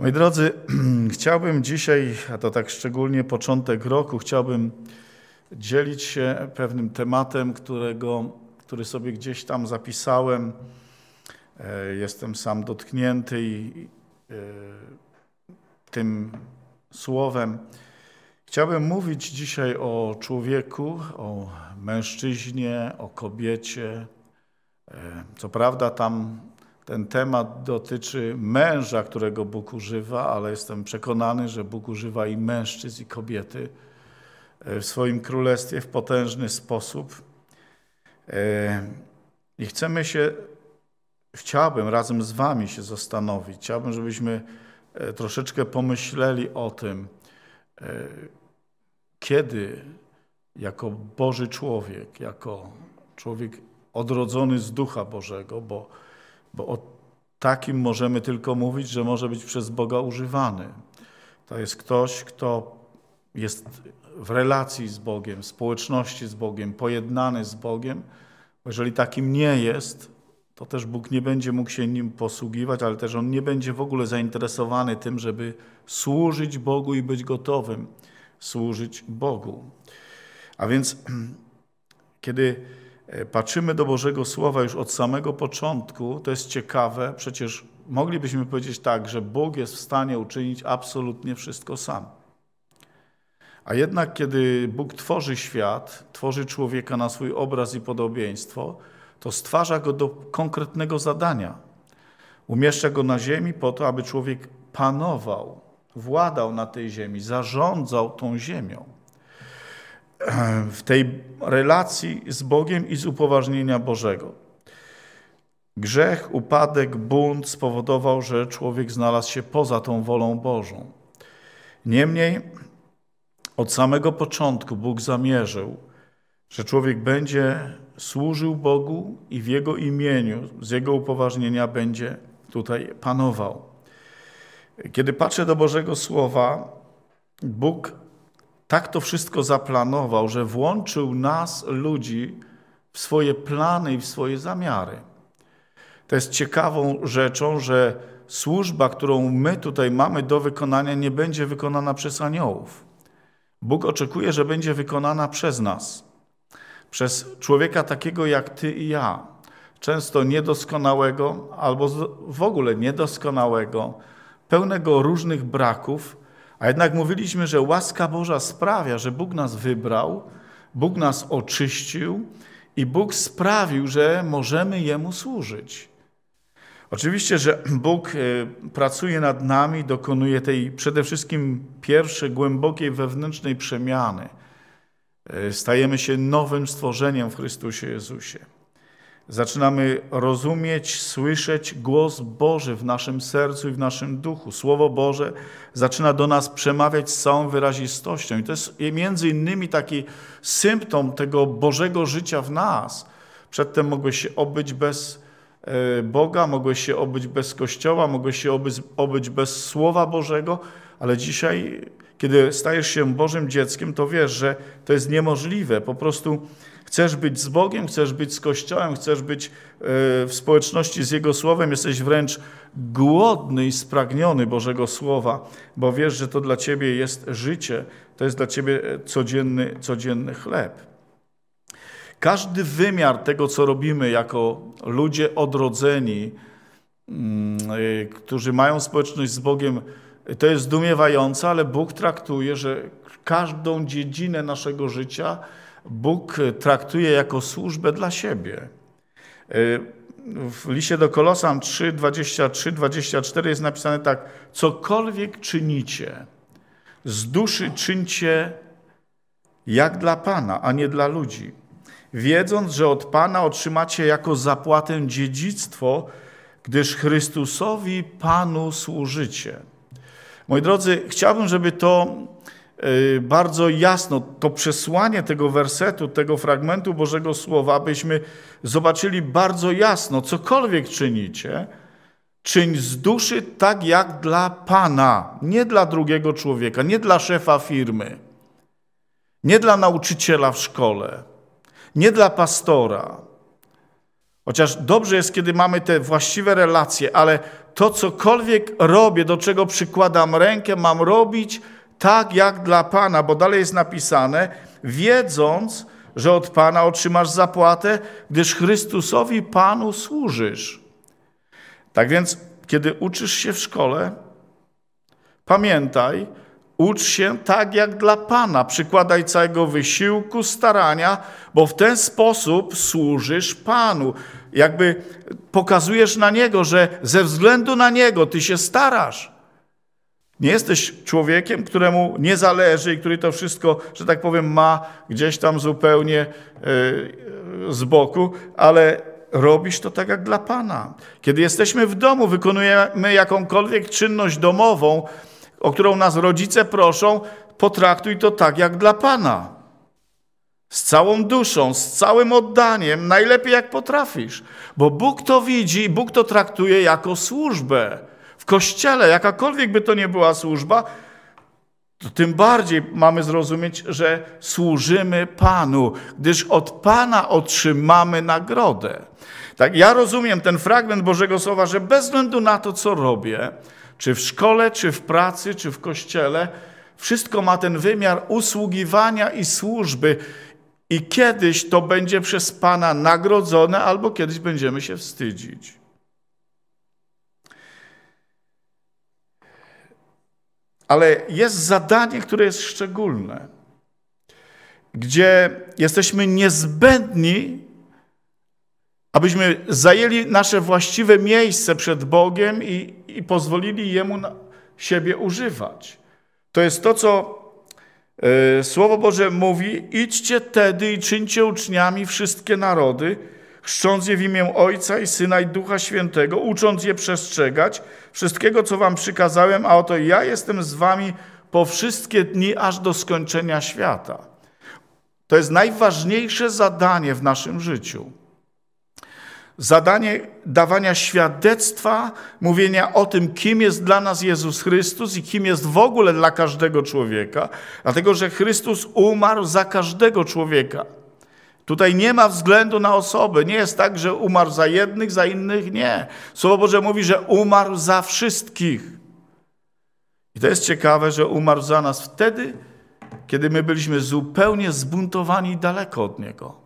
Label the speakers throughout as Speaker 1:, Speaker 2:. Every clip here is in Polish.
Speaker 1: Moi drodzy, chciałbym dzisiaj, a to tak szczególnie początek roku, chciałbym dzielić się pewnym tematem, którego, który sobie gdzieś tam zapisałem. E, jestem sam dotknięty e, tym słowem. Chciałbym mówić dzisiaj o człowieku, o mężczyźnie, o kobiecie. E, co prawda, tam ten temat dotyczy męża, którego Bóg używa, ale jestem przekonany, że Bóg używa i mężczyzn, i kobiety e, w swoim królestwie w potężny sposób. E, I chcemy się, chciałbym razem z Wami się zastanowić, chciałbym, żebyśmy e, troszeczkę pomyśleli o tym, kiedy jako Boży człowiek, jako człowiek odrodzony z Ducha Bożego, bo bo o takim możemy tylko mówić, że może być przez Boga używany. To jest ktoś, kto jest w relacji z Bogiem, w społeczności z Bogiem, pojednany z Bogiem. Jeżeli takim nie jest, to też Bóg nie będzie mógł się nim posługiwać, ale też on nie będzie w ogóle zainteresowany tym, żeby służyć Bogu i być gotowym służyć Bogu. A więc kiedy E, patrzymy do Bożego Słowa już od samego początku, to jest ciekawe, przecież moglibyśmy powiedzieć tak, że Bóg jest w stanie uczynić absolutnie wszystko sam. A jednak, kiedy Bóg tworzy świat, tworzy człowieka na swój obraz i podobieństwo, to stwarza go do konkretnego zadania. Umieszcza go na ziemi po to, aby człowiek panował, władał na tej ziemi, zarządzał tą ziemią w tej relacji z Bogiem i z upoważnienia Bożego. Grzech, upadek, bunt spowodował, że człowiek znalazł się poza tą wolą Bożą. Niemniej od samego początku Bóg zamierzył, że człowiek będzie służył Bogu i w Jego imieniu, z Jego upoważnienia będzie tutaj panował. Kiedy patrzę do Bożego Słowa, Bóg tak to wszystko zaplanował, że włączył nas, ludzi, w swoje plany i w swoje zamiary. To jest ciekawą rzeczą, że służba, którą my tutaj mamy do wykonania, nie będzie wykonana przez aniołów. Bóg oczekuje, że będzie wykonana przez nas, przez człowieka takiego jak ty i ja, często niedoskonałego albo w ogóle niedoskonałego, pełnego różnych braków, a jednak mówiliśmy, że łaska Boża sprawia, że Bóg nas wybrał, Bóg nas oczyścił i Bóg sprawił, że możemy Jemu służyć. Oczywiście, że Bóg e, pracuje nad nami, dokonuje tej przede wszystkim pierwszej głębokiej wewnętrznej przemiany. E, stajemy się nowym stworzeniem w Chrystusie Jezusie. Zaczynamy rozumieć, słyszeć głos Boży w naszym sercu i w naszym duchu. Słowo Boże zaczyna do nas przemawiać z całą wyrazistością. I to jest między innymi taki symptom tego Bożego życia w nas. Przedtem mogłeś się obyć bez e, Boga, mogłeś się obyć bez Kościoła, mogłeś się obyć, bez Słowa Bożego, ale dzisiaj, kiedy stajesz się Bożym dzieckiem, to wiesz, że to jest niemożliwe. Po prostu Chcesz być z Bogiem, chcesz być z Kościołem, chcesz być e, w społeczności z Jego Słowem, jesteś wręcz głodny i spragniony Bożego Słowa, bo wiesz, że to dla Ciebie jest życie, to jest dla Ciebie e, codzienny, codzienny chleb. Każdy wymiar tego, co robimy jako ludzie odrodzeni, mm, e, którzy mają społeczność z Bogiem, to jest zdumiewające, ale Bóg traktuje, że każdą dziedzinę naszego życia – Bóg traktuje jako służbę dla siebie. Y, w liście do Kolosan 3, 23, 24 jest napisane tak: Cokolwiek czynicie, z duszy czyńcie jak dla Pana, a nie dla ludzi, wiedząc, że od Pana otrzymacie jako zapłatę dziedzictwo, gdyż Chrystusowi Panu służycie. Moi drodzy, chciałbym, żeby to Y, bardzo jasno to przesłanie tego wersetu, tego fragmentu Bożego Słowa, abyśmy zobaczyli bardzo jasno, cokolwiek czynicie, czyń z duszy tak jak dla Pana, nie dla drugiego człowieka, nie dla szefa firmy, nie dla nauczyciela w szkole, nie dla pastora. Chociaż dobrze jest, kiedy mamy te właściwe relacje, ale to cokolwiek robię, do czego przykładam rękę, mam robić – tak jak dla Pana, bo dalej jest napisane, wiedząc, że od Pana otrzymasz zapłatę, gdyż Chrystusowi Panu służysz. Tak więc, kiedy uczysz się w szkole, pamiętaj, ucz się tak jak dla Pana, przykładaj całego wysiłku, starania, bo w ten sposób służysz Panu. Jakby pokazujesz na Niego, że ze względu na Niego ty się starasz. Nie jesteś człowiekiem, któremu nie zależy i który to wszystko, że tak powiem, ma gdzieś tam zupełnie e, z boku, ale robisz to tak jak dla Pana. Kiedy jesteśmy w domu, wykonujemy jakąkolwiek czynność domową, o którą nas rodzice proszą, potraktuj to tak jak dla Pana. Z całą duszą, z całym oddaniem, najlepiej jak potrafisz, bo Bóg to widzi, Bóg to traktuje jako służbę kościele, jakakolwiek by to nie była służba, to tym bardziej mamy zrozumieć, że służymy Panu, gdyż od Pana otrzymamy nagrodę. Tak, ja rozumiem ten fragment Bożego Słowa, że bez względu na to, co robię, czy w szkole, czy w pracy, czy w kościele, wszystko ma ten wymiar usługiwania i służby. I kiedyś to będzie przez Pana nagrodzone, albo kiedyś będziemy się wstydzić. ale jest zadanie, które jest szczególne, gdzie jesteśmy niezbędni, abyśmy zajęli nasze właściwe miejsce przed Bogiem i, i pozwolili Jemu siebie używać. To jest to, co y, Słowo Boże mówi: idźcie tedy i czyńcie uczniami wszystkie narody chrzcząc je w imię Ojca i Syna i Ducha Świętego, ucząc je przestrzegać wszystkiego, co wam przykazałem, a oto ja jestem z wami po wszystkie dni, aż do skończenia świata. To jest najważniejsze zadanie w naszym życiu. Zadanie dawania świadectwa, mówienia o tym, kim jest dla nas Jezus Chrystus i kim jest w ogóle dla każdego człowieka, dlatego że Chrystus umarł za każdego człowieka. Tutaj nie ma względu na osoby. Nie jest tak, że umarł za jednych, za innych. Nie. Słowo Boże mówi, że umarł za wszystkich. I to jest ciekawe, że umarł za nas wtedy, kiedy my byliśmy zupełnie zbuntowani daleko od Niego.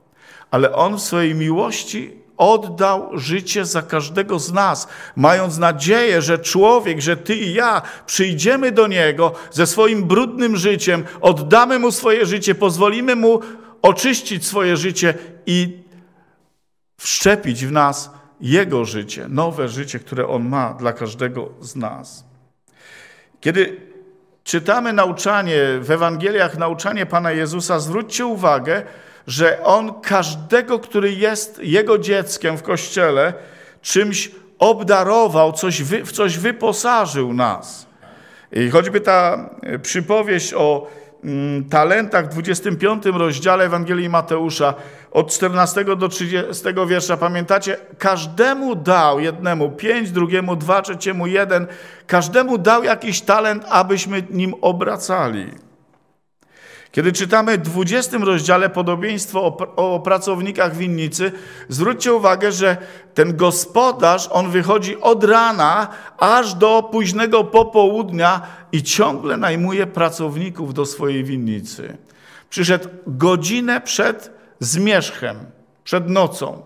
Speaker 1: Ale On w swojej miłości oddał życie za każdego z nas, mając nadzieję, że człowiek, że ty i ja przyjdziemy do niego ze swoim brudnym życiem, oddamy mu swoje życie, pozwolimy mu oczyścić swoje życie i wszczepić w nas Jego życie, nowe życie, które On ma dla każdego z nas. Kiedy czytamy nauczanie w Ewangeliach, nauczanie Pana Jezusa, zwróćcie uwagę, że On każdego, który jest Jego dzieckiem w Kościele, czymś obdarował, coś w coś wyposażył nas. I choćby ta przypowieść o Mm, talentach w 25 rozdziale Ewangelii Mateusza od 14 do 30 wiersza. Pamiętacie? Każdemu dał jednemu pięć, drugiemu dwa, trzeciemu jeden. Każdemu dał jakiś talent, abyśmy nim obracali. Kiedy czytamy w 20 rozdziale podobieństwo o, pracownikach winnicy, zwróćcie uwagę, że ten gospodarz, on wychodzi od rana aż do późnego popołudnia i ciągle najmuje pracowników do swojej winnicy. Przyszedł godzinę przed zmierzchem, przed nocą.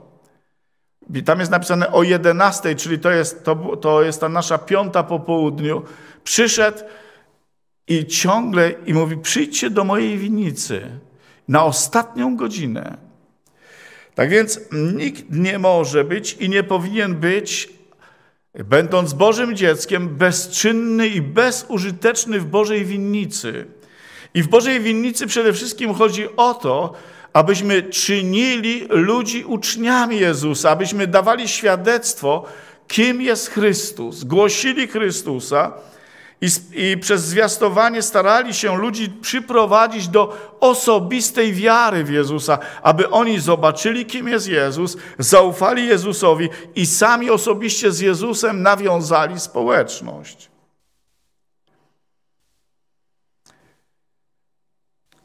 Speaker 1: I tam jest napisane o 11, czyli to jest, to, to jest ta nasza piąta po południu. Przyszedł i ciągle i mówi: Przyjdźcie do mojej winnicy na ostatnią godzinę. Tak więc nikt nie może być i nie powinien być, będąc Bożym dzieckiem, bezczynny i bezużyteczny w Bożej winnicy. I w Bożej winnicy przede wszystkim chodzi o to, abyśmy czynili ludzi uczniami Jezusa, abyśmy dawali świadectwo, kim jest Chrystus, głosili Chrystusa i, I, przez zwiastowanie starali się ludzi przyprowadzić do osobistej wiary w Jezusa, aby oni zobaczyli, kim jest Jezus, zaufali Jezusowi i sami osobiście z Jezusem nawiązali społeczność.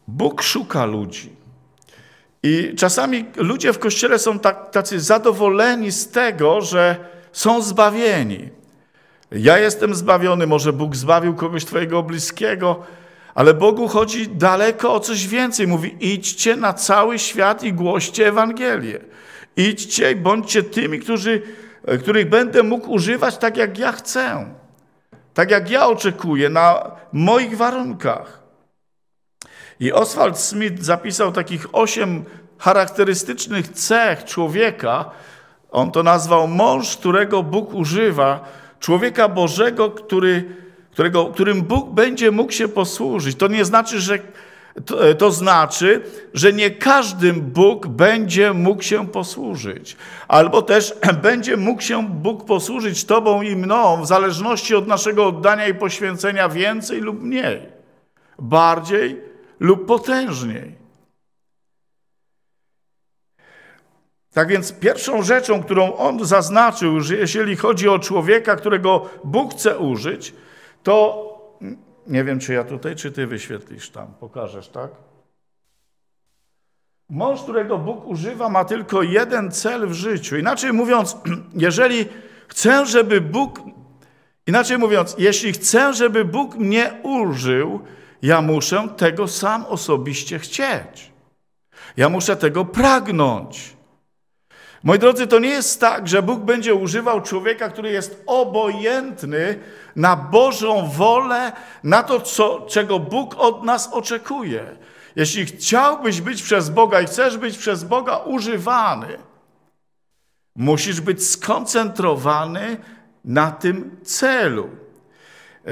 Speaker 1: Bóg szuka ludzi. I czasami ludzie w kościele są tak, tacy zadowoleni z tego, że są zbawieni. Ja jestem zbawiony, może Bóg zbawił kogoś Twojego bliskiego, ale Bogu chodzi daleko o coś więcej. Mówi: idźcie na cały świat i głoście Ewangelię. Idźcie i bądźcie tymi, którzy, e, których będę mógł używać tak, jak ja chcę, tak jak ja oczekuję, na moich warunkach. I Oswald Smith zapisał takich osiem charakterystycznych cech człowieka. On to nazwał mąż, którego Bóg używa człowieka Bożego, który, którego, którym Bóg będzie mógł się posłużyć. To nie znaczy, że to, to, znaczy, że nie każdym Bóg będzie mógł się posłużyć, albo też będzie mógł się Bóg posłużyć Tobą i mną, w zależności od naszego oddania i poświęcenia więcej lub mniej, bardziej lub potężniej. Tak więc pierwszą rzeczą, którą on zaznaczył, że jeżeli chodzi o człowieka, którego Bóg chce użyć, to mm, nie wiem, czy ja tutaj, czy ty wyświetlisz tam, pokażesz, tak? Mąż, którego Bóg używa, ma tylko jeden cel w życiu. Inaczej mówiąc, jeżeli chcę, żeby Bóg, inaczej mówiąc, jeśli chcę, żeby Bóg mnie użył, ja muszę tego sam osobiście chcieć. Ja muszę tego pragnąć. Moi drodzy, to nie jest tak, że Bóg będzie używał człowieka, który jest obojętny na Bożą wolę, na to, co, czego Bóg od nas oczekuje. Jeśli chciałbyś być przez Boga i chcesz być przez Boga używany, musisz być skoncentrowany na tym celu. E,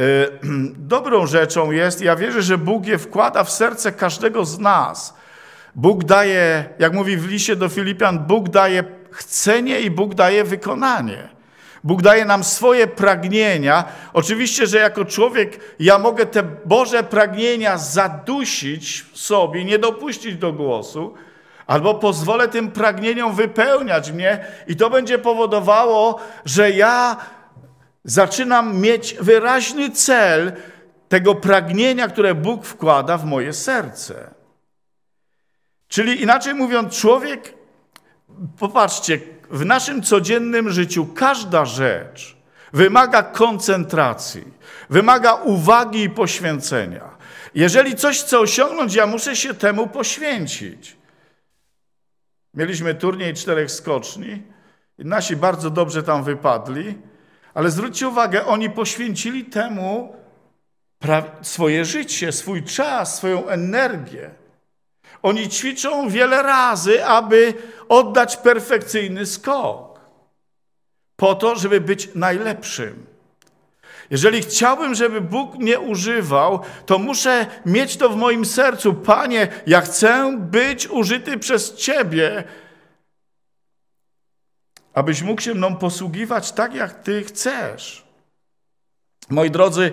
Speaker 1: dobrą rzeczą jest, ja wierzę, że Bóg je wkłada w serce każdego z nas. Bóg daje, jak mówi w liście do Filipian, Bóg daje chcenie i Bóg daje wykonanie. Bóg daje nam swoje pragnienia. Oczywiście, że jako człowiek ja mogę te Boże pragnienia zadusić sobie, nie dopuścić do głosu, albo pozwolę tym pragnieniom wypełniać mnie, i to będzie powodowało, że ja zaczynam mieć wyraźny cel tego pragnienia, które Bóg wkłada w moje serce. Czyli inaczej mówiąc, człowiek popatrzcie, w naszym codziennym życiu każda rzecz wymaga koncentracji, wymaga uwagi i poświęcenia. Jeżeli coś chcę osiągnąć, ja muszę się temu poświęcić. Mieliśmy turniej czterech skoczni nasi bardzo dobrze tam wypadli, ale zwróćcie uwagę, oni poświęcili temu swoje życie, swój czas, swoją energię. Oni ćwiczą wiele razy, aby oddać perfekcyjny skok, po to, żeby być najlepszym. Jeżeli chciałbym, żeby Bóg mnie używał, to muszę mieć to w moim sercu. Panie, ja chcę być użyty przez Ciebie, abyś mógł się mną posługiwać tak, jak Ty chcesz. Moi drodzy,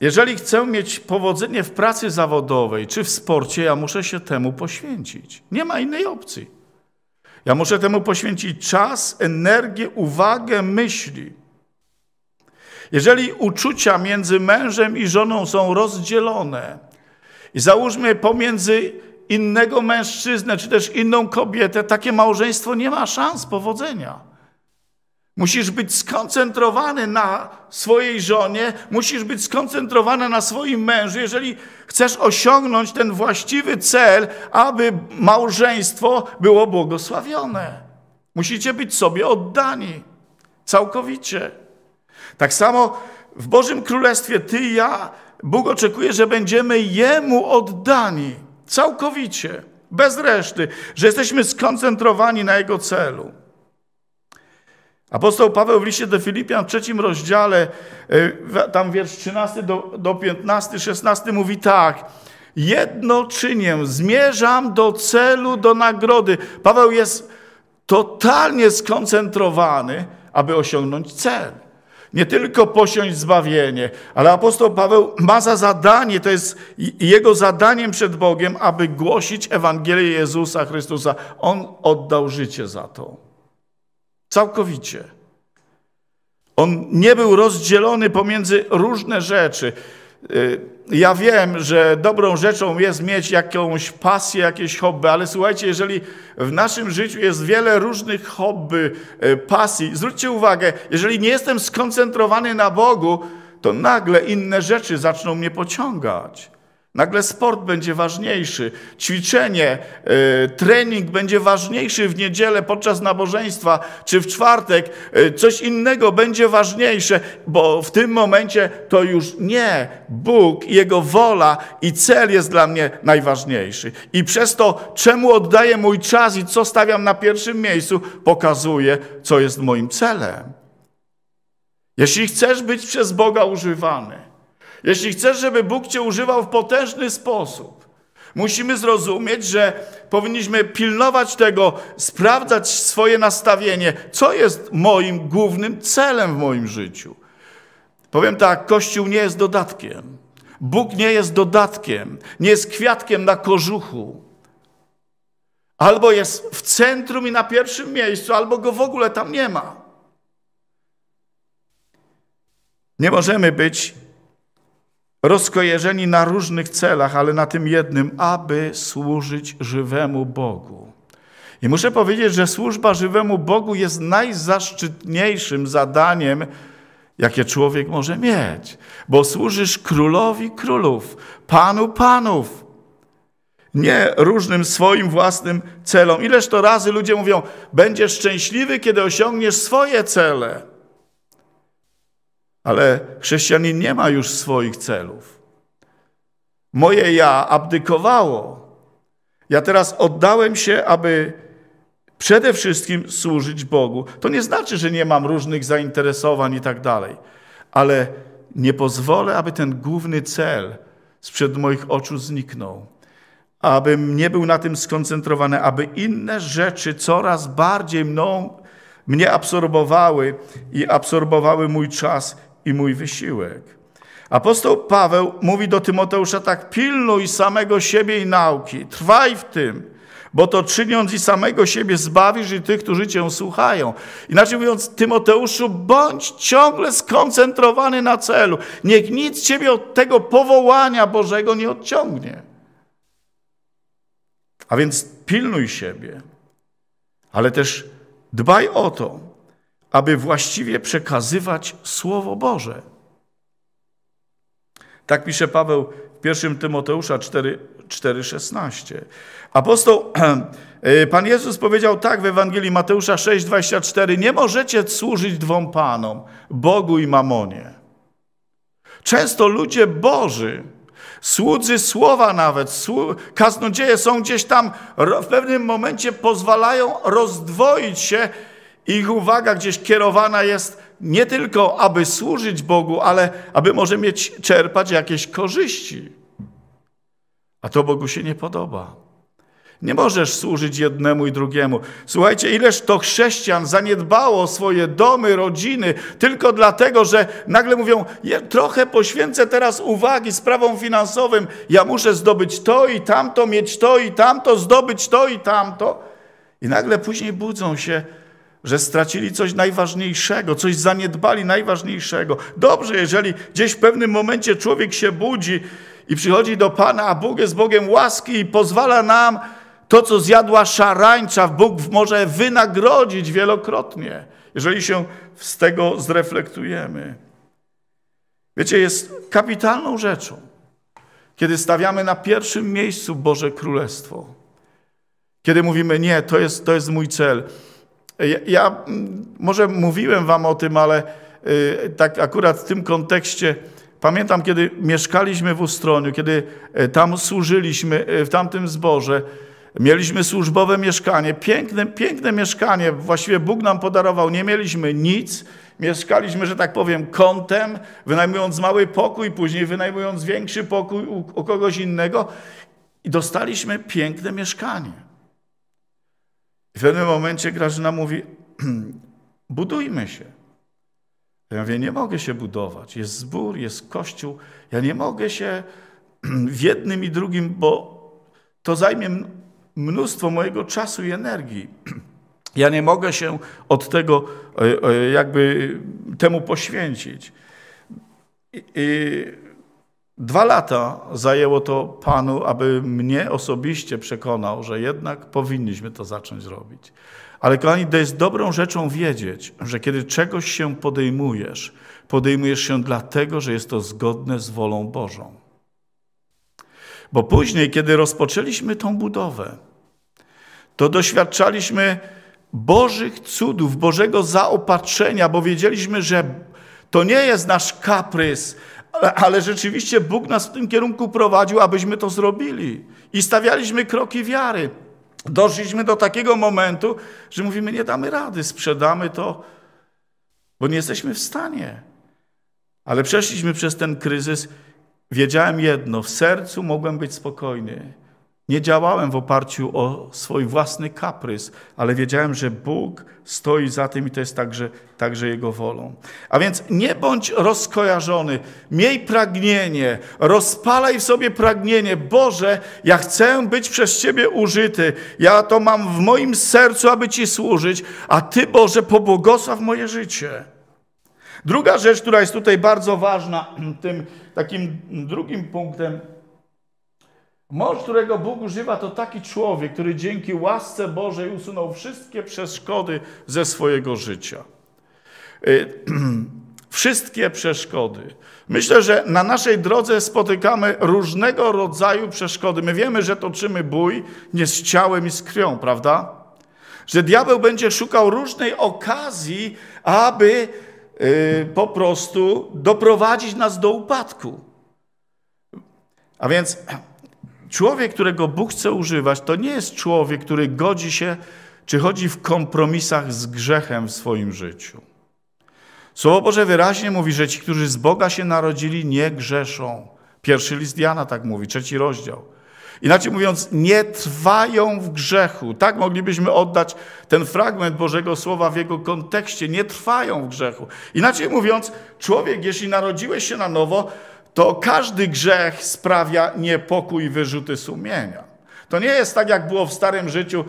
Speaker 1: jeżeli chcę mieć powodzenie w pracy zawodowej czy w sporcie, ja muszę się temu poświęcić. Nie ma innej opcji. Ja muszę temu poświęcić czas, energię, uwagę, myśli. Jeżeli uczucia między mężem i żoną są rozdzielone i załóżmy pomiędzy innego mężczyznę czy też inną kobietę, takie małżeństwo nie ma szans powodzenia. Musisz być skoncentrowany na swojej żonie, musisz być skoncentrowany na swoim mężu, jeżeli chcesz osiągnąć ten właściwy cel, aby małżeństwo było błogosławione. Musicie być sobie oddani całkowicie. Tak samo w Bożym Królestwie ty i ja, Bóg oczekuje, że będziemy Jemu oddani całkowicie, bez reszty, że jesteśmy skoncentrowani na Jego celu. Apostoł Paweł w liście do Filipian w trzecim rozdziale, y, tam wiersz 13 do, do 15, 16 mówi tak. Jedno czynię, zmierzam do celu, do nagrody. Paweł jest totalnie skoncentrowany, aby osiągnąć cel. Nie tylko posiąść zbawienie, ale apostoł Paweł ma za zadanie, to jest jego zadaniem przed Bogiem, aby głosić Ewangelię Jezusa Chrystusa. On oddał życie za to. Całkowicie. On nie był rozdzielony pomiędzy różne rzeczy. Y, ja wiem, że dobrą rzeczą jest mieć jakąś pasję, jakieś hobby, ale słuchajcie, jeżeli w naszym życiu jest wiele różnych hobby, y, pasji, zwróćcie uwagę, jeżeli nie jestem skoncentrowany na Bogu, to nagle inne rzeczy zaczną mnie pociągać. Nagle sport będzie ważniejszy, ćwiczenie, y, trening będzie ważniejszy w niedzielę podczas nabożeństwa czy w czwartek, y, coś innego będzie ważniejsze, bo w tym momencie to już nie Bóg, Jego wola i cel jest dla mnie najważniejszy. I przez to, czemu oddaję mój czas i co stawiam na pierwszym miejscu, pokazuje, co jest moim celem. Jeśli chcesz być przez Boga używany, jeśli chcesz, żeby Bóg cię używał w potężny sposób, musimy zrozumieć, że powinniśmy pilnować tego, sprawdzać swoje nastawienie, co jest moim głównym celem w moim życiu. Powiem tak, Kościół nie jest dodatkiem. Bóg nie jest dodatkiem, nie jest kwiatkiem na kożuchu. Albo jest w centrum i na pierwszym miejscu, albo go w ogóle tam nie ma. Nie możemy być rozkojarzeni na różnych celach, ale na tym jednym, aby służyć żywemu Bogu. I muszę powiedzieć, że służba żywemu Bogu jest najzaszczytniejszym zadaniem, jakie człowiek może mieć, bo służysz królowi królów, panu panów. Nie różnym swoim własnym celom. Ileż to razy ludzie mówią, będziesz szczęśliwy, kiedy osiągniesz swoje cele. Ale chrześcijanin nie ma już swoich celów. Moje ja abdykowało. Ja teraz oddałem się, aby przede wszystkim służyć Bogu. To nie znaczy, że nie mam różnych zainteresowań i tak dalej, ale nie pozwolę, aby ten główny cel sprzed moich oczu zniknął. Abym nie był na tym skoncentrowany, aby inne rzeczy coraz bardziej mną, mnie absorbowały i absorbowały mój czas i mój wysiłek. Apostoł Paweł mówi do Tymoteusza tak: pilnuj samego siebie i nauki, trwaj w tym, bo to czyniąc i samego siebie zbawisz i tych, którzy cię słuchają. Inaczej mówiąc, Tymoteuszu, bądź ciągle skoncentrowany na celu. Niech nic ciebie od tego powołania Bożego nie odciągnie. A więc pilnuj siebie, ale też dbaj o to, aby właściwie przekazywać Słowo Boże. Tak pisze Paweł w 1 Tymoteusza 4,16. Apostoł, y, Pan Jezus powiedział tak w Ewangelii Mateusza 6,24 Nie możecie służyć dwom Panom, Bogu i Mamonie. Często ludzie Boży, słudzy Słowa nawet, kaznodzieje są gdzieś tam, w pewnym momencie pozwalają rozdwoić się ich uwaga gdzieś kierowana jest nie tylko, aby służyć Bogu, ale aby może mieć, czerpać jakieś korzyści. A to Bogu się nie podoba. Nie możesz służyć jednemu i drugiemu. Słuchajcie, ileż to chrześcijan zaniedbało swoje domy, rodziny, tylko dlatego, że nagle mówią: ja trochę poświęcę teraz uwagi sprawom finansowym, ja muszę zdobyć to i tamto, mieć to i tamto, zdobyć to i tamto. I nagle później budzą się że stracili coś najważniejszego, coś zaniedbali najważniejszego. Dobrze, jeżeli gdzieś w pewnym momencie człowiek się budzi i przychodzi do Pana, a Bóg jest Bogiem łaski i pozwala nam to, co zjadła szarańcza, Bóg może wynagrodzić wielokrotnie, jeżeli się z tego zreflektujemy. Wiecie, jest kapitalną rzeczą, kiedy stawiamy na pierwszym miejscu Boże Królestwo. Kiedy mówimy, nie, to jest, to jest mój cel. Ja, ja mm, może mówiłem wam o tym, ale y, tak akurat w tym kontekście pamiętam, kiedy mieszkaliśmy w Ustroniu, kiedy e, tam służyliśmy, e, w tamtym zborze, Mieliśmy służbowe mieszkanie, piękne, piękne mieszkanie, właściwie Bóg nam podarował, nie mieliśmy nic, mieszkaliśmy, że tak powiem, kątem, wynajmując mały pokój, później wynajmując większy pokój u, u kogoś innego i dostaliśmy piękne mieszkanie. W pewnym momencie Grażyna mówi, budujmy się. Ja mówię, nie mogę się budować. Jest zbór, jest kościół. Ja nie mogę się w jednym i drugim, bo to zajmie mnóstwo mojego czasu i energii. Ja nie mogę się od tego e, e, jakby temu poświęcić. I, Dwa lata zajęło to Panu, aby mnie osobiście przekonał, że jednak powinniśmy to zacząć robić. Ale kochani, to jest dobrą rzeczą wiedzieć, że kiedy czegoś się podejmujesz, podejmujesz się dlatego, że jest to zgodne z wolą Bożą. Bo później, kiedy rozpoczęliśmy tą budowę, to doświadczaliśmy Bożych cudów, Bożego zaopatrzenia, bo wiedzieliśmy, że to nie jest nasz kaprys, ale, ale rzeczywiście Bóg nas w tym kierunku prowadził, abyśmy to zrobili. I stawialiśmy kroki wiary. Doszliśmy do takiego momentu, że mówimy, nie damy rady, sprzedamy to, bo nie jesteśmy w stanie. Ale przeszliśmy przez ten kryzys. Wiedziałem jedno, w sercu mogłem być spokojny. Nie działałem w oparciu o swój własny kaprys, ale wiedziałem, że Bóg stoi za tym i to jest także, także Jego wolą. A więc nie bądź rozkojarzony, miej pragnienie, rozpalaj w sobie pragnienie. Boże, ja chcę być przez Ciebie użyty, ja to mam w moim sercu, aby Ci służyć, a Ty, Boże, pobłogosław moje życie. Druga rzecz, która jest tutaj bardzo ważna, tym takim drugim punktem, Mąż, którego Bóg używa, to taki człowiek, który dzięki łasce Bożej usunął wszystkie przeszkody ze swojego życia. Y, wszystkie przeszkody. Myślę, że na naszej drodze spotykamy różnego rodzaju przeszkody. My wiemy, że toczymy bój nie z ciałem i z krwią, prawda? Że diabeł będzie szukał różnej okazji, aby yy, po prostu doprowadzić nas do upadku. A więc Człowiek, którego Bóg chce używać, to nie jest człowiek, który godzi się czy chodzi w kompromisach z grzechem w swoim życiu. Słowo Boże wyraźnie mówi, że ci, którzy z Boga się narodzili, nie grzeszą. Pierwszy list Jana tak mówi, trzeci rozdział. Inaczej mówiąc, nie trwają w grzechu. Tak moglibyśmy oddać ten fragment Bożego Słowa w jego kontekście. Nie trwają w grzechu. Inaczej mówiąc, człowiek, jeśli narodziłeś się na nowo, to każdy grzech sprawia niepokój i wyrzuty sumienia. To nie jest tak, jak było w starym życiu.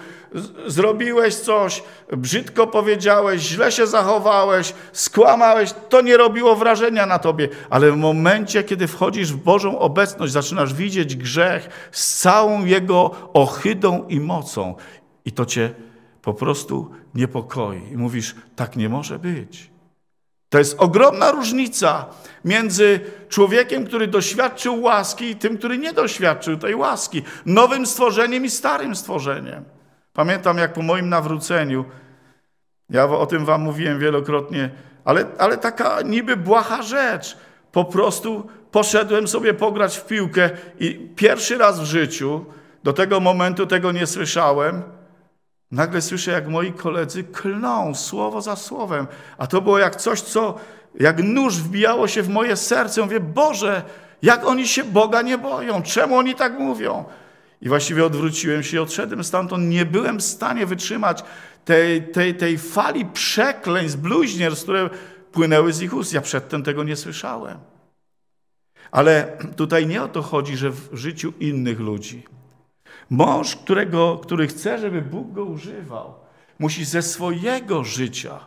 Speaker 1: Zrobiłeś coś, brzydko powiedziałeś, źle się zachowałeś, skłamałeś, to nie robiło wrażenia na tobie, ale w momencie, kiedy wchodzisz w Bożą obecność, zaczynasz widzieć grzech z całą jego ohydą i mocą, i to cię po prostu niepokoi. I mówisz, tak nie może być. To jest ogromna różnica między człowiekiem, który doświadczył łaski i tym, który nie doświadczył tej łaski, nowym stworzeniem i starym stworzeniem. Pamiętam, jak po moim nawróceniu, ja o tym wam mówiłem wielokrotnie, ale, ale taka niby błaha rzecz. Po prostu poszedłem sobie pograć w piłkę i pierwszy raz w życiu, do tego momentu tego nie słyszałem, Nagle słyszę, jak moi koledzy klną słowo za słowem, a to było jak coś, co jak nóż wbijało się w moje serce. Mówię, Boże, jak oni się Boga nie boją? Czemu oni tak mówią? I właściwie odwróciłem się i odszedłem stamtąd. Nie byłem w stanie wytrzymać tej, tej, tej fali przekleństw, bluźnierstw, które płynęły z ich ust. Ja przedtem tego nie słyszałem. Ale tutaj nie o to chodzi, że w życiu innych ludzi – Mąż, którego, który chce, żeby Bóg go używał, musi ze swojego życia,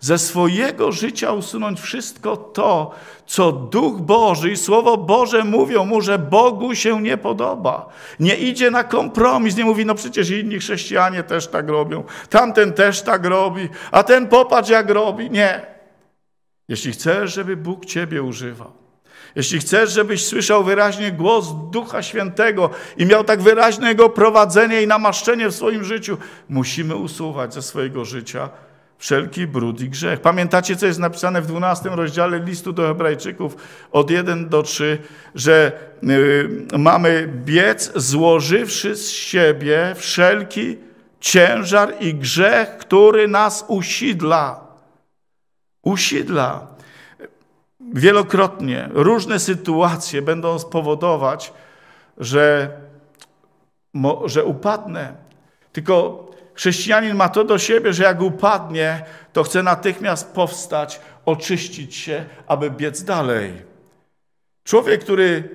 Speaker 1: ze swojego życia usunąć wszystko to, co Duch Boży i Słowo Boże mówią mu, że Bogu się nie podoba. Nie idzie na kompromis, nie mówi, no przecież inni chrześcijanie też tak robią, tamten też tak robi, a ten popatrz jak robi. Nie. Jeśli chcesz, żeby Bóg Ciebie używał, jeśli chcesz, żebyś słyszał wyraźnie głos Ducha Świętego i miał tak wyraźne Jego prowadzenie i namaszczenie w swoim życiu, musimy usuwać ze swojego życia wszelki brud i grzech. Pamiętacie, co jest napisane w 12 rozdziale listu do Hebrajczyków od 1 do 3, że yy, mamy biec złożywszy z siebie wszelki ciężar i grzech, który nas usidla. Usidla wielokrotnie różne sytuacje będą spowodować, że, że upadnę. Tylko chrześcijanin ma to do siebie, że jak upadnie, to chce natychmiast powstać, oczyścić się, aby biec dalej. Człowiek, który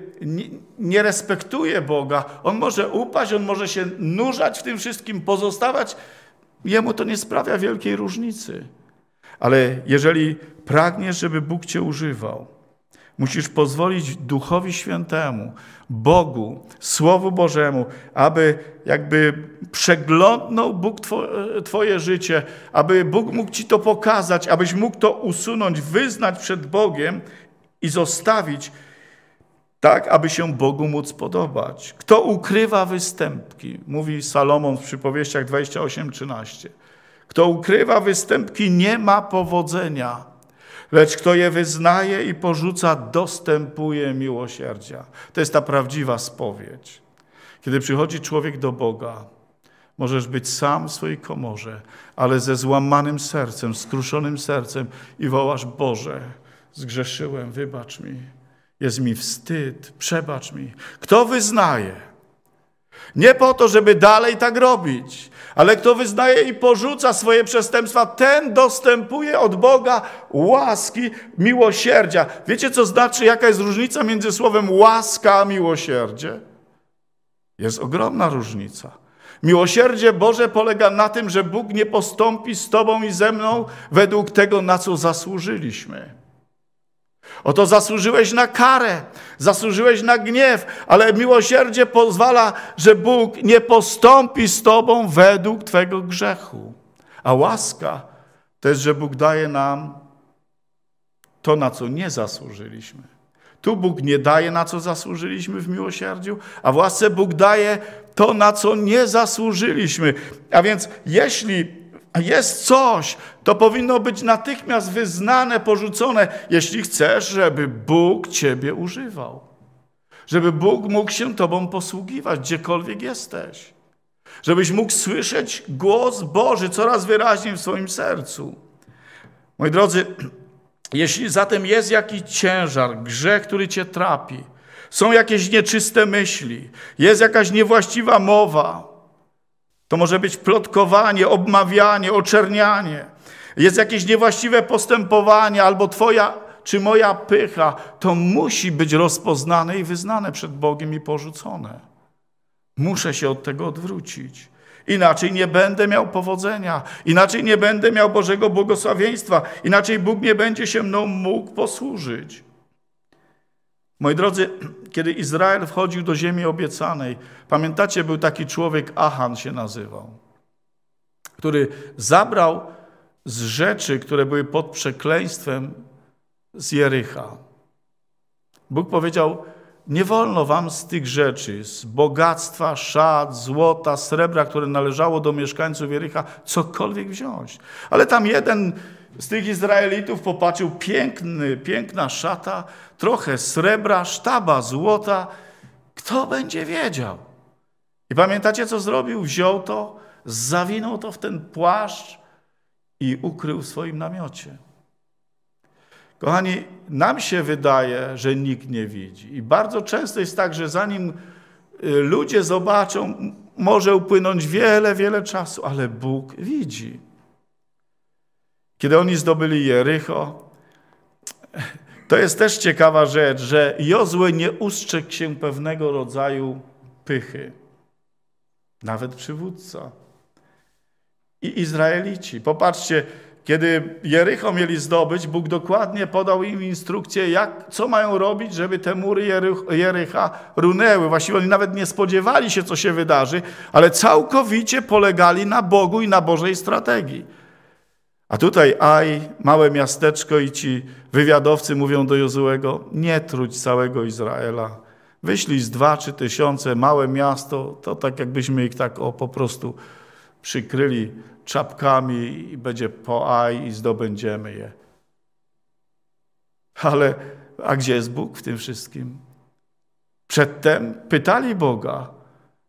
Speaker 1: nie respektuje Boga, on może upaść, on może się nurzać w tym wszystkim, pozostawać. Jemu to nie sprawia wielkiej różnicy. Ale jeżeli Pragniesz, żeby Bóg Cię używał. Musisz pozwolić Duchowi Świętemu, Bogu, Słowu Bożemu, aby jakby przeglądnął Bóg e, Twoje życie, aby Bóg mógł Ci to pokazać, abyś mógł to usunąć, wyznać przed Bogiem i zostawić, tak aby się Bogu móc podobać. Kto ukrywa występki, mówi Salomon w przypowieściach 28-13, Kto ukrywa występki, nie ma powodzenia. Lecz kto je wyznaje i porzuca, dostępuje miłosierdzia. To jest ta prawdziwa spowiedź. Kiedy przychodzi człowiek do Boga, możesz być sam w swojej komorze, ale ze złamanym sercem, skruszonym sercem i wołasz: Boże, zgrzeszyłem, wybacz mi. Jest mi wstyd, przebacz mi. Kto wyznaje? Nie po to, żeby dalej tak robić, ale kto wyznaje i porzuca swoje przestępstwa, ten dostępuje od Boga łaski, miłosierdzia. Wiecie, co znaczy, jaka jest różnica między słowem łaska a miłosierdzie? Jest ogromna różnica. Miłosierdzie Boże polega na tym, że Bóg nie postąpi z Tobą i ze mną według tego, na co zasłużyliśmy. Oto zasłużyłeś na karę, zasłużyłeś na gniew, ale miłosierdzie pozwala, że Bóg nie postąpi z tobą według twego grzechu. A łaska to jest, że Bóg daje nam to, na co nie zasłużyliśmy. Tu Bóg nie daje, na co zasłużyliśmy w miłosierdziu, a w łasce Bóg daje to, na co nie zasłużyliśmy. A więc jeśli jest coś, to powinno być natychmiast wyznane, porzucone, jeśli chcesz, żeby Bóg Ciebie używał. Żeby Bóg mógł się Tobą posługiwać, gdziekolwiek jesteś. Żebyś mógł słyszeć głos Boży coraz wyraźniej w swoim sercu. Moi drodzy, jeśli zatem jest jakiś ciężar, grzech, który Cię trapi, są jakieś nieczyste myśli, jest jakaś niewłaściwa mowa, to może być plotkowanie, obmawianie, oczernianie jest jakieś niewłaściwe postępowanie, albo Twoja czy moja pycha, to musi być rozpoznane i wyznane przed Bogiem i porzucone. Muszę się od tego odwrócić. Inaczej nie będę miał powodzenia, inaczej nie będę miał Bożego błogosławieństwa, inaczej Bóg nie będzie się mną mógł posłużyć. Moi drodzy, kiedy Izrael wchodził do ziemi obiecanej, pamiętacie, był taki człowiek, Achan się nazywał, który zabrał z rzeczy, które były pod przekleństwem z Jericha. Bóg powiedział, nie wolno wam z tych rzeczy, z bogactwa, szat, złota, srebra, które należało do mieszkańców Jericha, cokolwiek wziąć. Ale tam jeden z tych Izraelitów popatrzył, piękny, piękna szata, trochę srebra, sztaba złota. Kto będzie wiedział? I pamiętacie, co zrobił? Wziął to, zawinął to w ten płaszcz, i ukrył w swoim namiocie. Kochani, nam się wydaje, że nikt nie widzi. I bardzo często jest tak, że zanim y, ludzie zobaczą, może upłynąć wiele, wiele czasu, ale Bóg widzi. Kiedy oni zdobyli Jericho, to jest też ciekawa rzecz, że Jozue nie ustrzegł się pewnego rodzaju pychy. Nawet przywódca i Izraelici. Popatrzcie, kiedy Jericho mieli zdobyć, Bóg dokładnie podał im instrukcję, jak, co mają robić, żeby te mury Jericha runęły. Właściwie oni nawet nie spodziewali się, co się wydarzy, ale całkowicie polegali na Bogu i na Bożej strategii. A tutaj Aj, małe miasteczko i ci wywiadowcy mówią do Jozułego, nie truć całego Izraela. Wyślij z dwa czy tysiące, małe miasto, to tak jakbyśmy ich tak o, po prostu przykryli czapkami i będzie poaj i zdobędziemy je. Ale a gdzie jest Bóg w tym wszystkim? Przedtem pytali Boga,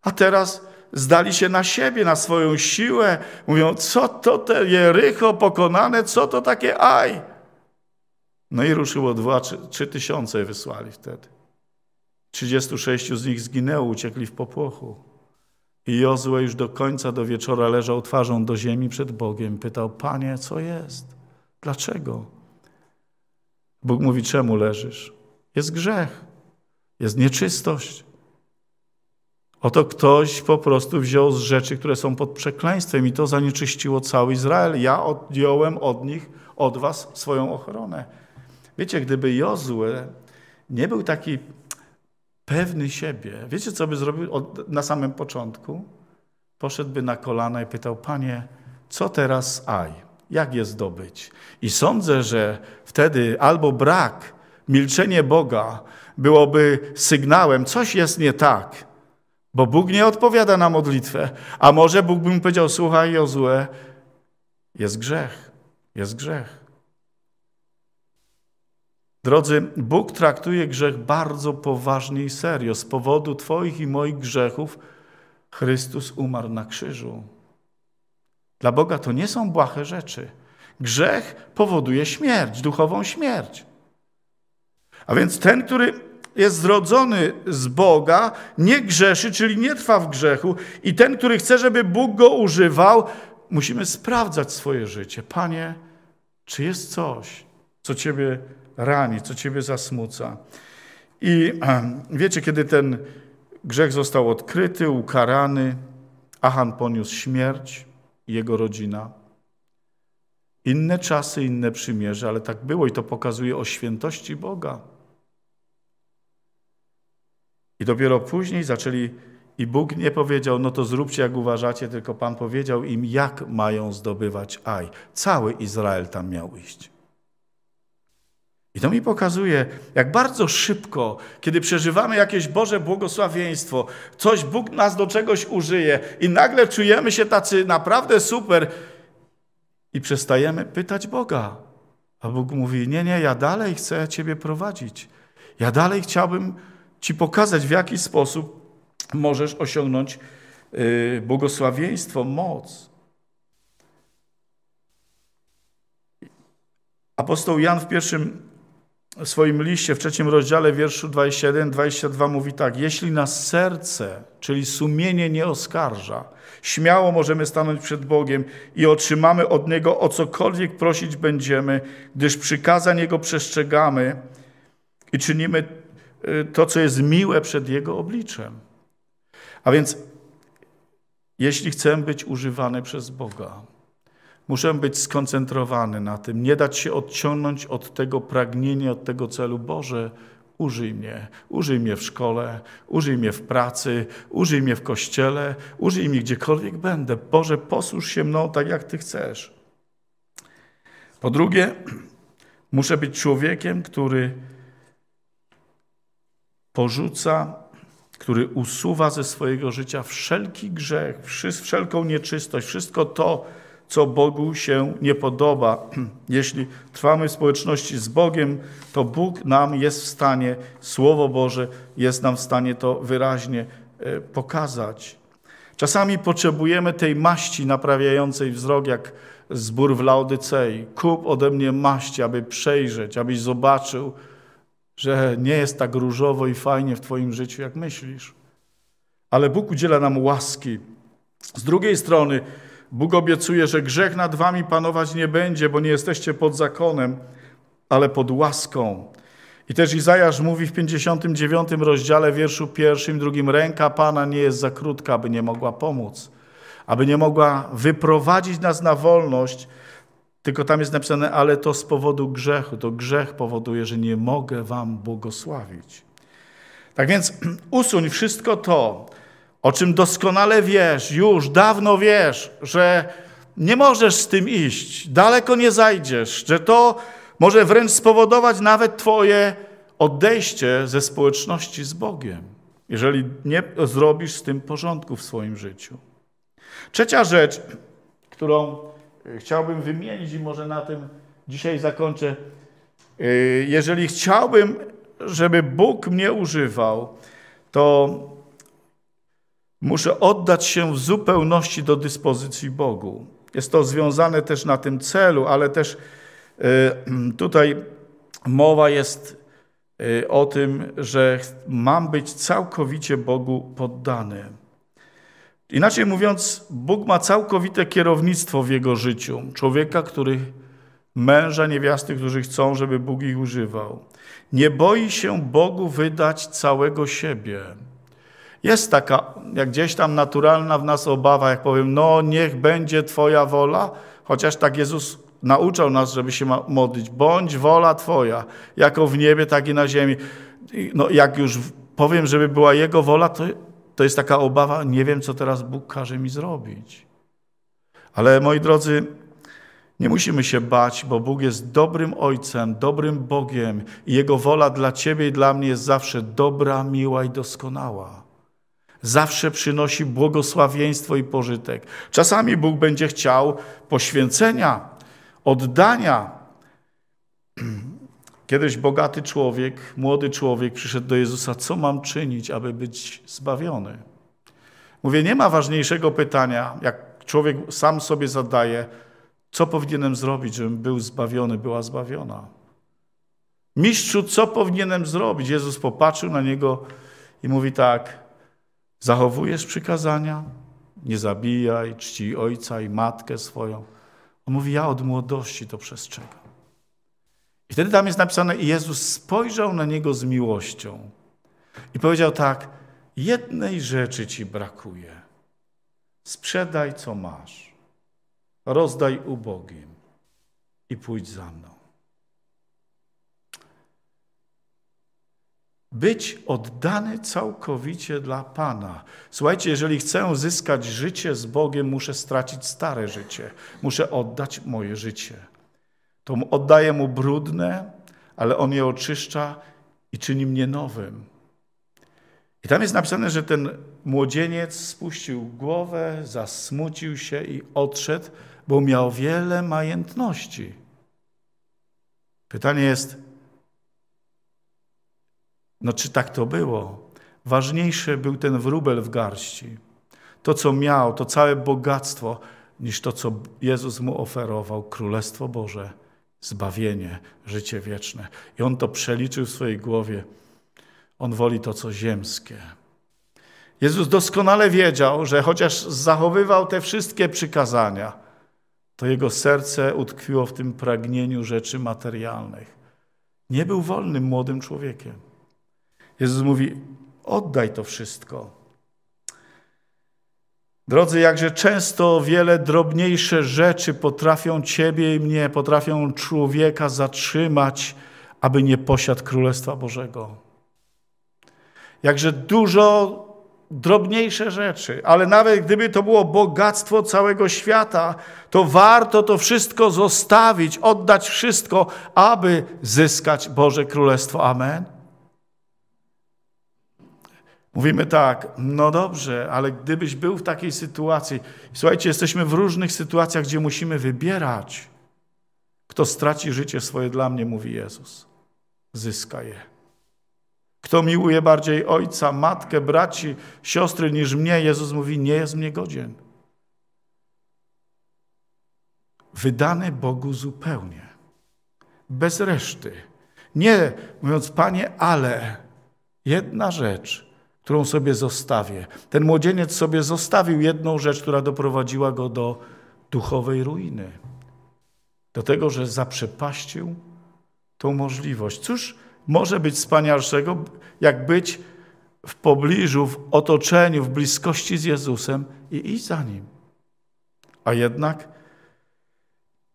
Speaker 1: a teraz zdali się na siebie, na swoją siłę. Mówią, co to te Jericho pokonane, co to takie aj? No i ruszyło dwa, trzy, trzy tysiące wysłali wtedy. 36 z nich zginęło, uciekli w popłochu. I Jozue już do końca, do wieczora leżał twarzą do ziemi przed Bogiem. Pytał, Panie, co jest? Dlaczego? Bóg mówi, czemu leżysz? Jest grzech, jest nieczystość. Oto ktoś po prostu wziął z rzeczy, które są pod przekleństwem i to zanieczyściło cały Izrael. Ja odjąłem od nich, od was swoją ochronę. Wiecie, gdyby Jozue nie był taki pewny siebie, wiecie co by zrobił od, na samym początku? Poszedłby na kolana i pytał, panie, co teraz aj? Jak je zdobyć? I sądzę, że wtedy albo brak, milczenie Boga byłoby sygnałem, coś jest nie tak, bo Bóg nie odpowiada na modlitwę. A może Bóg by mu powiedział, słuchaj Jozue, jest grzech, jest grzech. Drodzy, Bóg traktuje grzech bardzo poważnie i serio. Z powodu Twoich i moich grzechów Chrystus umarł na krzyżu. Dla Boga to nie są błahe rzeczy. Grzech powoduje śmierć, duchową śmierć. A więc ten, który jest zrodzony z Boga, nie grzeszy, czyli nie trwa w grzechu, i ten, który chce, żeby Bóg go używał, musimy sprawdzać swoje życie. Panie, czy jest coś, co Ciebie rani, co ciebie zasmuca. I wiecie, kiedy ten grzech został odkryty, ukarany, Achan poniósł śmierć, jego rodzina. Inne czasy, inne przymierze, ale tak było i to pokazuje o świętości Boga. I dopiero później zaczęli, i Bóg nie powiedział, no to zróbcie jak uważacie, tylko Pan powiedział im, jak mają zdobywać Aj. Cały Izrael tam miał iść. I to mi pokazuje, jak bardzo szybko, kiedy przeżywamy jakieś Boże błogosławieństwo, coś Bóg nas do czegoś użyje i nagle czujemy się tacy naprawdę super i przestajemy pytać Boga. A Bóg mówi: Nie, nie, ja dalej chcę Ciebie prowadzić. Ja dalej chciałbym Ci pokazać, w jaki sposób możesz osiągnąć y, błogosławieństwo, moc. Apostoł Jan w pierwszym w swoim liście w trzecim rozdziale wierszu 21-22 mówi tak: Jeśli nas serce, czyli sumienie nie oskarża, śmiało możemy stanąć przed Bogiem i otrzymamy od Niego o cokolwiek prosić będziemy, gdyż przykazań Jego przestrzegamy i czynimy y, to, co jest miłe przed Jego obliczem. A więc, jeśli chcemy być używany przez Boga, Muszę być skoncentrowany na tym, nie dać się odciągnąć od tego pragnienia, od tego celu. Boże, użyj mnie. Użyj mnie w szkole, użyj mnie w pracy, użyj mnie w kościele, użyj mnie gdziekolwiek będę. Boże, posłuż się mną tak, jak Ty chcesz. Po drugie, muszę być człowiekiem, który porzuca, który usuwa ze swojego życia wszelki grzech, wszelką nieczystość, wszystko to, co Bogu się nie podoba. Jeśli trwamy w społeczności z Bogiem, to Bóg nam jest w stanie, Słowo Boże jest nam w stanie to wyraźnie e, pokazać. Czasami potrzebujemy tej maści naprawiającej wzrok, jak zbór w Laodycei. Kup ode mnie maści, aby przejrzeć, abyś zobaczył, że nie jest tak różowo i fajnie w Twoim życiu, jak myślisz. Ale Bóg udziela nam łaski. Z drugiej strony, Bóg obiecuje, że grzech nad wami panować nie będzie, bo nie jesteście pod zakonem, ale pod łaską. I też Izajasz mówi w 59 rozdziale, wierszu pierwszym, drugim, ręka Pana nie jest za krótka, aby nie mogła pomóc, aby nie mogła wyprowadzić nas na wolność, tylko tam jest napisane, ale to z powodu grzechu, to grzech powoduje, że nie mogę wam błogosławić. Tak więc usuń wszystko to, o czym doskonale wiesz, już dawno wiesz, że nie możesz z tym iść, daleko nie zajdziesz, że to może wręcz spowodować nawet Twoje odejście ze społeczności z Bogiem, jeżeli nie zrobisz z tym porządku w swoim życiu. Trzecia rzecz, którą e, chciałbym wymienić i może na tym dzisiaj zakończę. E, jeżeli chciałbym, żeby Bóg mnie używał, to Muszę oddać się w zupełności do dyspozycji Bogu. Jest to związane też na tym celu, ale też y, tutaj mowa jest y, o tym, że mam być całkowicie Bogu poddany. Inaczej mówiąc, Bóg ma całkowite kierownictwo w jego życiu. Człowieka, który, męża, niewiasty, którzy chcą, żeby Bóg ich używał. Nie boi się Bogu wydać całego siebie. Jest taka, jak gdzieś tam naturalna w nas obawa, jak powiem, no niech będzie Twoja wola, chociaż tak Jezus nauczał nas, żeby się modlić. Bądź wola Twoja, jako w niebie, tak i na ziemi. No, jak już powiem, żeby była Jego wola, to, to jest taka obawa, nie wiem, co teraz Bóg każe mi zrobić. Ale moi drodzy, nie musimy się bać, bo Bóg jest dobrym Ojcem, dobrym Bogiem i Jego wola dla Ciebie i dla mnie jest zawsze dobra, miła i doskonała zawsze przynosi błogosławieństwo i pożytek. Czasami Bóg będzie chciał poświęcenia, oddania. Kiedyś bogaty człowiek, młody człowiek przyszedł do Jezusa, co mam czynić, aby być zbawiony? Mówię, nie ma ważniejszego pytania, jak człowiek sam sobie zadaje, co powinienem zrobić, żebym był zbawiony, była zbawiona? Mistrzu, co powinienem zrobić? Jezus popatrzył na niego i mówi tak, Zachowujesz przykazania? Nie zabijaj, czci ojca i matkę swoją. On mówi, ja od młodości to przestrzegam. I wtedy tam jest napisane, i Jezus spojrzał na niego z miłością i powiedział tak, jednej rzeczy ci brakuje. Sprzedaj, co masz, rozdaj ubogim i pójdź za mną. Być oddany całkowicie dla Pana. Słuchajcie, jeżeli chcę zyskać życie z Bogiem, muszę stracić stare życie. Muszę oddać moje życie. To oddaję mu brudne, ale on je oczyszcza i czyni mnie nowym. I tam jest napisane, że ten młodzieniec spuścił głowę, zasmucił się i odszedł, bo miał wiele majątności. Pytanie jest, no czy tak to było? Ważniejszy był ten wróbel w garści, to co miał, to całe bogactwo, niż to, co Jezus mu oferował, Królestwo Boże, zbawienie, życie wieczne. I on to przeliczył w swojej głowie. On woli to, co ziemskie. Jezus doskonale wiedział, że chociaż zachowywał te wszystkie przykazania, to jego serce utkwiło w tym pragnieniu rzeczy materialnych. Nie był wolnym młodym człowiekiem. Jezus mówi: oddaj to wszystko. Drodzy, jakże często wiele drobniejsze rzeczy potrafią Ciebie i mnie, potrafią człowieka zatrzymać, aby nie posiadł Królestwa Bożego. Jakże dużo drobniejsze rzeczy, ale nawet gdyby to było bogactwo całego świata, to warto to wszystko zostawić, oddać wszystko, aby zyskać Boże Królestwo. Amen. Mówimy tak, no dobrze, ale gdybyś był w takiej sytuacji, słuchajcie, jesteśmy w różnych sytuacjach, gdzie musimy wybierać, kto straci życie swoje dla mnie, mówi Jezus, zyska je. Kto miłuje bardziej ojca, matkę, braci, siostry niż mnie, Jezus mówi, nie jest mnie godzien. Wydany Bogu zupełnie, bez reszty. Nie mówiąc, panie, ale jedna rzecz – którą sobie zostawię. Ten młodzieniec sobie zostawił jedną rzecz, która doprowadziła go do duchowej ruiny. Do tego, że zaprzepaścił tą możliwość. Cóż może być wspanialszego, jak być w pobliżu, w otoczeniu, w bliskości z Jezusem i iść za Nim. A jednak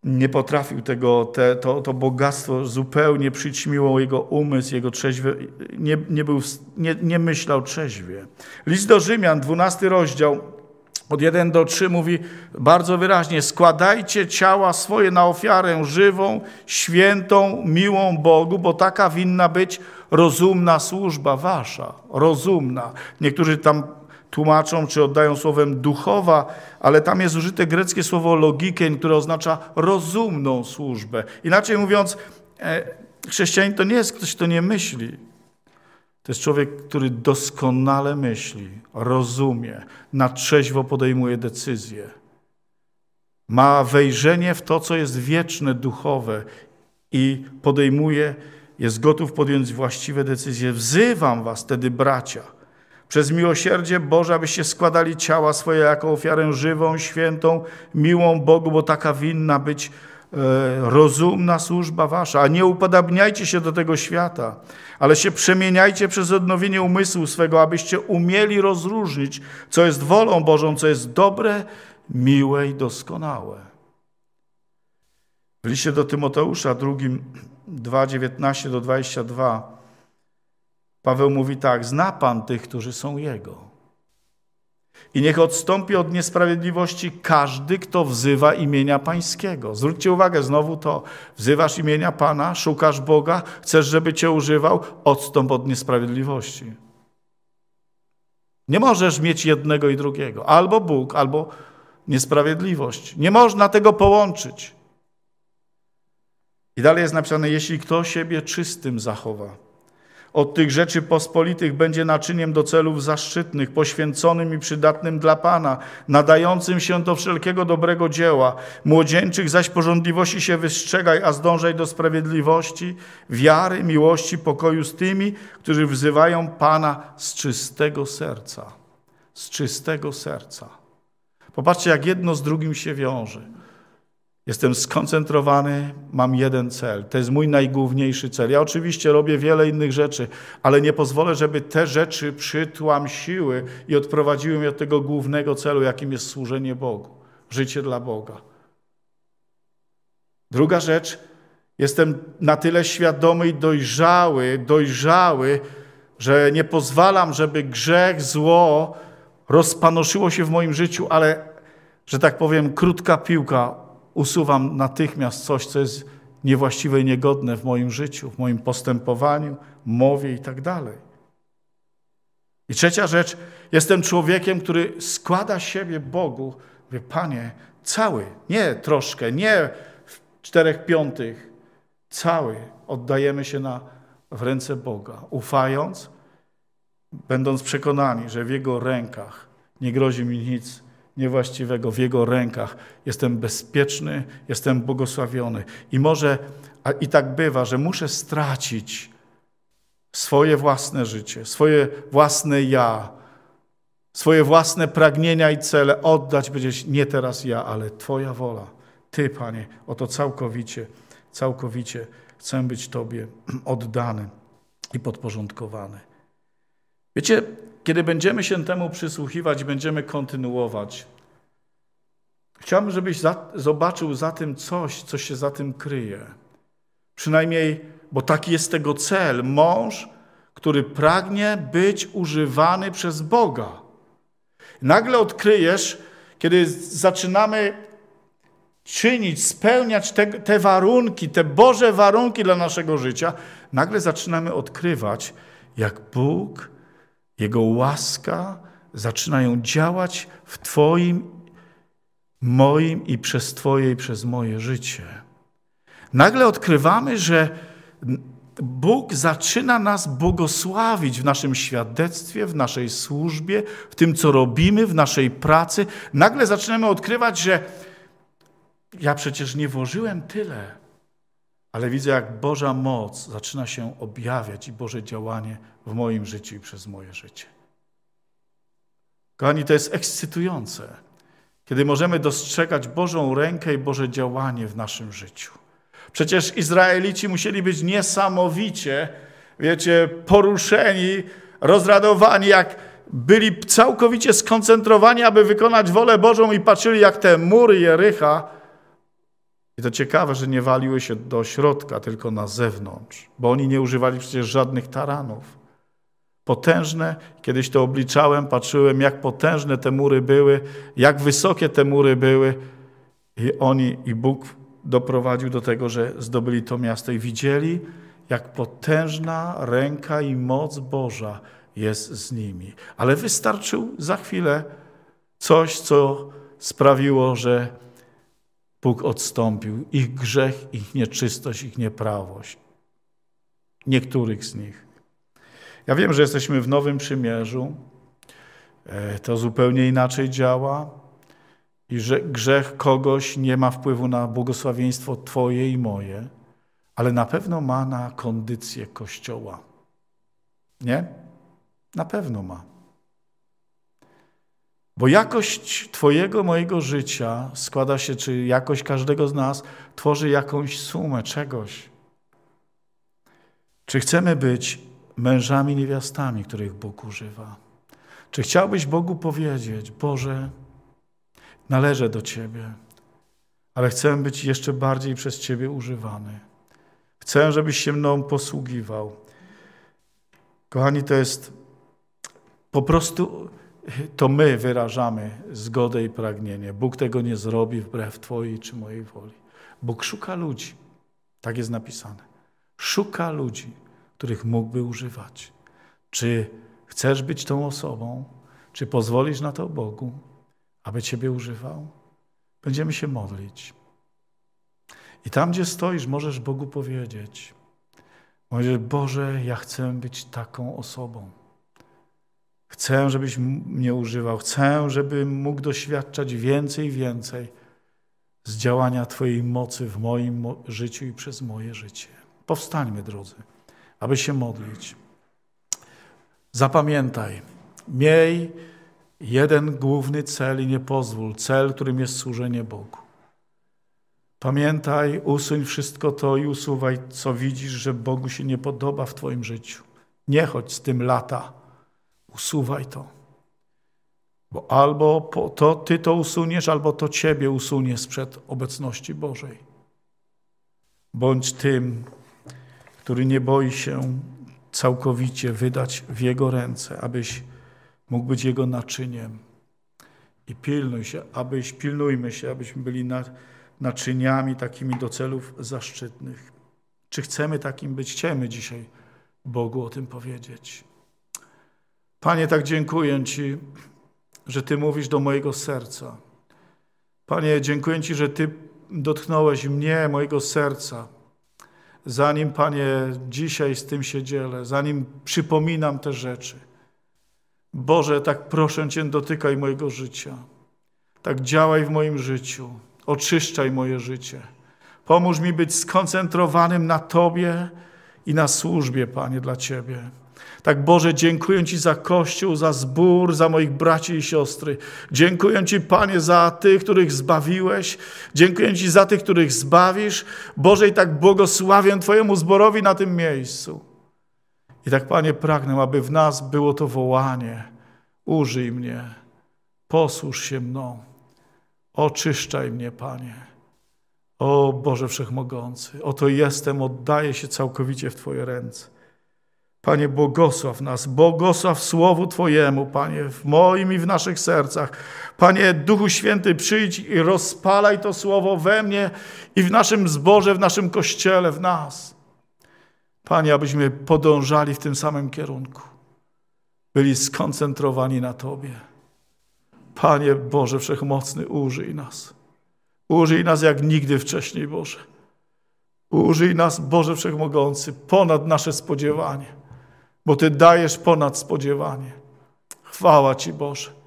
Speaker 1: nie potrafił tego, te, to, to bogactwo zupełnie przyćmiło jego umysł, jego trzeźwy, nie, nie, był, nie, nie myślał trzeźwie. List do Rzymian, 12 rozdział, od 1 do 3 mówi bardzo wyraźnie: składajcie ciała swoje na ofiarę żywą, świętą, miłą Bogu, bo taka winna być rozumna służba wasza. Rozumna. Niektórzy tam tłumaczą czy oddają słowem duchowa, ale tam jest użyte greckie słowo logiken, które oznacza rozumną służbę. Inaczej mówiąc, e, chrześcijanin to nie jest ktoś, kto nie myśli. To jest człowiek, który doskonale myśli, rozumie, na trzeźwo podejmuje decyzje. Ma wejrzenie w to, co jest wieczne, duchowe i podejmuje, jest gotów podjąć właściwe decyzje. Wzywam was tedy, bracia, przez miłosierdzie Boże, abyście składali ciała swoje jako ofiarę żywą, świętą, miłą Bogu, bo taka winna być e, rozumna służba wasza, a nie upadabniajcie się do tego świata, ale się przemieniajcie przez odnowienie umysłu swego, abyście umieli rozróżnić, co jest wolą Bożą, co jest dobre, miłe i doskonałe. W liście do Tymoteusza drugim 2:19 do 22 Paweł mówi tak: Zna Pan tych, którzy są Jego. I niech odstąpi od niesprawiedliwości każdy, kto wzywa imienia Pańskiego. Zwróćcie uwagę, znowu to wzywasz imienia Pana, szukasz Boga, chcesz, żeby Cię używał, odstąp od niesprawiedliwości. Nie możesz mieć jednego i drugiego. Albo Bóg, albo niesprawiedliwość. Nie można tego połączyć. I dalej jest napisane, jeśli kto siebie czystym zachowa od tych rzeczy pospolitych będzie naczyniem do celów zaszczytnych, poświęconym i przydatnym dla Pana, nadającym się do wszelkiego dobrego dzieła. Młodzieńczych zaś porządliwości się wystrzegaj, a zdążaj do sprawiedliwości, wiary, miłości, pokoju z tymi, którzy wzywają Pana z czystego serca. Z czystego serca. Popatrzcie, jak jedno z drugim się wiąże. Jestem skoncentrowany, mam jeden cel. To jest mój najgłówniejszy cel. Ja oczywiście robię wiele innych rzeczy, ale nie pozwolę, żeby te rzeczy przytłam siły i odprowadziły mnie od tego głównego celu, jakim jest służenie Bogu, życie dla Boga. Druga rzecz, jestem na tyle świadomy i dojrzały, dojrzały, że nie pozwalam, żeby grzech, zło rozpanoszyło się w moim życiu, ale, że tak powiem, krótka piłka usuwam natychmiast coś, co jest niewłaściwe i niegodne w moim życiu, w moim postępowaniu, mowie i tak dalej. I trzecia rzecz, jestem człowiekiem, który składa siebie Bogu, mówię, Panie, cały, nie troszkę, nie w czterech piątych, cały oddajemy się na, w ręce Boga, ufając, będąc przekonani, że w Jego rękach nie grozi mi nic niewłaściwego w Jego rękach. Jestem bezpieczny, jestem błogosławiony. I może, a i tak bywa, że muszę stracić swoje własne życie, swoje własne ja, swoje własne pragnienia i cele, oddać, powiedzieć, nie teraz ja, ale Twoja wola. Ty, Panie, oto całkowicie, całkowicie chcę być Tobie oddany i podporządkowany. Wiecie, kiedy będziemy się temu przysłuchiwać, będziemy kontynuować. Chciałbym, żebyś za, zobaczył za tym coś, co się za tym kryje. Przynajmniej, bo taki jest tego cel. Mąż, który pragnie być używany przez Boga. Nagle odkryjesz, kiedy zaczynamy czynić, spełniać te, te warunki, te Boże warunki dla naszego życia, nagle zaczynamy odkrywać, jak Bóg jego łaska zaczynają działać w Twoim, moim i przez Twoje i przez moje życie. Nagle odkrywamy, że Bóg zaczyna nas błogosławić w naszym świadectwie, w naszej służbie, w tym, co robimy, w naszej pracy. Nagle zaczynamy odkrywać, że ja przecież nie włożyłem tyle, ale widzę, jak Boża moc zaczyna się objawiać i Boże działanie w moim życiu i przez moje życie. Kochani, to jest ekscytujące, kiedy możemy dostrzegać Bożą rękę i Boże działanie w naszym życiu. Przecież Izraelici musieli być niesamowicie, wiecie, poruszeni, rozradowani, jak byli całkowicie skoncentrowani, aby wykonać wolę Bożą i patrzyli, jak te mury Jericha. I to ciekawe, że nie waliły się do środka, tylko na zewnątrz, bo oni nie używali przecież żadnych taranów potężne. Kiedyś to obliczałem, patrzyłem, jak potężne te mury były, jak wysokie te mury były. I oni, i Bóg doprowadził do tego, że zdobyli to miasto i widzieli, jak potężna ręka i moc Boża jest z nimi. Ale wystarczył za chwilę coś, co sprawiło, że Bóg odstąpił ich grzech, ich nieczystość, ich nieprawość. Niektórych z nich. Ja wiem, że jesteśmy w Nowym Przymierzu. E, to zupełnie inaczej działa i że grzech kogoś nie ma wpływu na błogosławieństwo Twoje i moje, ale na pewno ma na kondycję Kościoła. Nie? Na pewno ma. Bo jakość Twojego, mojego życia składa się, czy jakość każdego z nas tworzy jakąś sumę czegoś. Czy chcemy być mężami niewiastami, których Bóg używa. Czy chciałbyś Bogu powiedzieć, Boże, należę do Ciebie, ale chcę być jeszcze bardziej przez Ciebie używany. Chcę, żebyś się mną posługiwał. Kochani, to jest po prostu to my wyrażamy zgodę i pragnienie. Bóg tego nie zrobi wbrew Twojej czy mojej woli. Bóg szuka ludzi. Tak jest napisane. Szuka ludzi których mógłby używać. Czy chcesz być tą osobą? Czy pozwolisz na to Bogu, aby Ciebie używał? Będziemy się modlić. I tam, gdzie stoisz, możesz Bogu powiedzieć: Boże, ja chcę być taką osobą. Chcę, żebyś mnie używał. Chcę, żebym mógł doświadczać więcej i więcej z działania Twojej mocy w moim życiu i przez moje życie. Powstańmy, drodzy aby się modlić. Zapamiętaj, miej jeden główny cel i nie pozwól, cel, którym jest służenie Bogu. Pamiętaj, usuń wszystko to i usuwaj, co widzisz, że Bogu się nie podoba w Twoim życiu. Nie chodź z tym lata. Usuwaj to. Bo albo to Ty to usuniesz, albo to Ciebie usunie sprzed obecności Bożej. Bądź tym, który nie boi się całkowicie wydać w Jego ręce, abyś mógł być Jego naczyniem. I pilnuj się, abyś, pilnujmy się, abyśmy byli na, naczyniami takimi do celów zaszczytnych. Czy chcemy takim być? Chcemy dzisiaj Bogu o tym powiedzieć. Panie, tak dziękuję Ci, że Ty mówisz do mojego serca. Panie, dziękuję Ci, że Ty dotknąłeś mnie, mojego serca zanim, Panie, dzisiaj z tym się dzielę, zanim przypominam te rzeczy. Boże, tak proszę Cię, dotykaj mojego życia. Tak działaj w moim życiu. Oczyszczaj moje życie. Pomóż mi być skoncentrowanym na Tobie i na służbie, Panie, dla Ciebie. Tak Boże, dziękuję Ci za Kościół, za zbór, za moich braci i siostry. Dziękuję Ci, Panie, za tych, których zbawiłeś. Dziękuję Ci za tych, których zbawisz. Boże, i tak błogosławię Twojemu zborowi na tym miejscu. I tak, Panie, pragnę, aby w nas było to wołanie. Użyj mnie, posłuż się mną, oczyszczaj mnie, Panie. O Boże Wszechmogący, oto jestem, oddaję się całkowicie w Twoje ręce. Panie, błogosław nas, błogosław Słowu Twojemu, Panie, w moim i w naszych sercach. Panie, Duchu Święty, przyjdź i rozpalaj to Słowo we mnie i w naszym zborze, w naszym kościele, w nas. Panie, abyśmy podążali w tym samym kierunku, byli skoncentrowani na Tobie. Panie Boże Wszechmocny, użyj nas. Użyj nas jak nigdy wcześniej, Boże. Użyj nas, Boże Wszechmogący, ponad nasze spodziewanie bo Ty dajesz ponad spodziewanie. Chwała Ci, Boże.